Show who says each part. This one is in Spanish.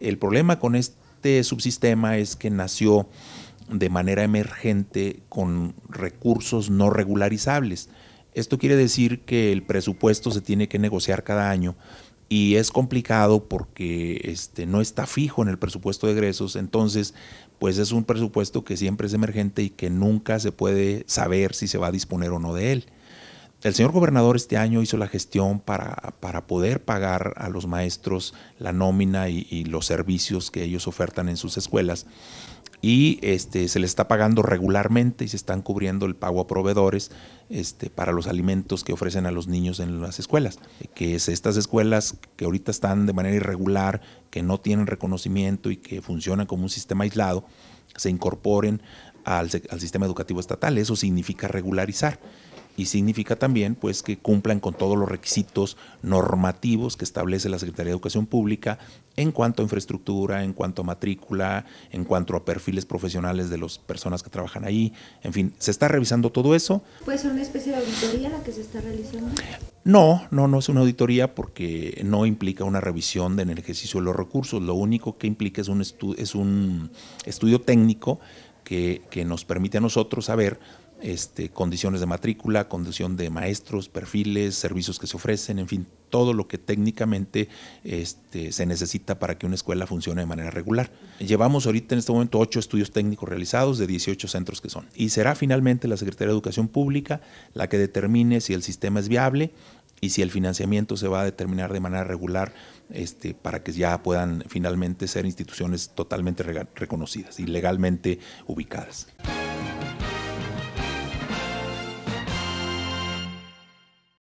Speaker 1: El problema con este subsistema es que nació de manera emergente con recursos no regularizables. Esto quiere decir que el presupuesto se tiene que negociar cada año y es complicado porque este, no está fijo en el presupuesto de egresos, entonces pues es un presupuesto que siempre es emergente y que nunca se puede saber si se va a disponer o no de él. El señor gobernador este año hizo la gestión para, poder pagar a los maestros la nómina y, los servicios que ellos ofertan en sus escuelas y este, se les está pagando regularmente y se están cubriendo el pago a proveedores este, para los alimentos que ofrecen a los niños en las escuelas. Que es estas escuelas que ahorita están de manera irregular, que no tienen reconocimiento y que funcionan como un sistema aislado, se incorporen al, al sistema educativo estatal. Eso significa regularizar y significa también pues que cumplan con todos los requisitos normativos que establece la Secretaría de Educación Pública en cuanto a infraestructura, en cuanto a matrícula, en cuanto a perfiles profesionales de las personas que trabajan ahí, en fin, se está revisando todo eso. ¿Puede ser una especie de auditoría la que se está realizando? No, no, no es una auditoría porque no implica una revisión en el ejercicio de los recursos, lo único que implica es un, es un estudio técnico que nos permite a nosotros saber este, condiciones de matrícula, condición de maestros, perfiles, servicios que se ofrecen, en fin, todo lo que técnicamente este, se necesita para que una escuela funcione de manera regular. Llevamos ahorita en este momento ocho estudios técnicos realizados de 18 centros que son. Y será finalmente la Secretaría de Educación Pública la que determine si el sistema es viable y si el financiamiento se va a determinar de manera regular este, para que ya puedan finalmente ser instituciones totalmente reconocidas y legalmente ubicadas.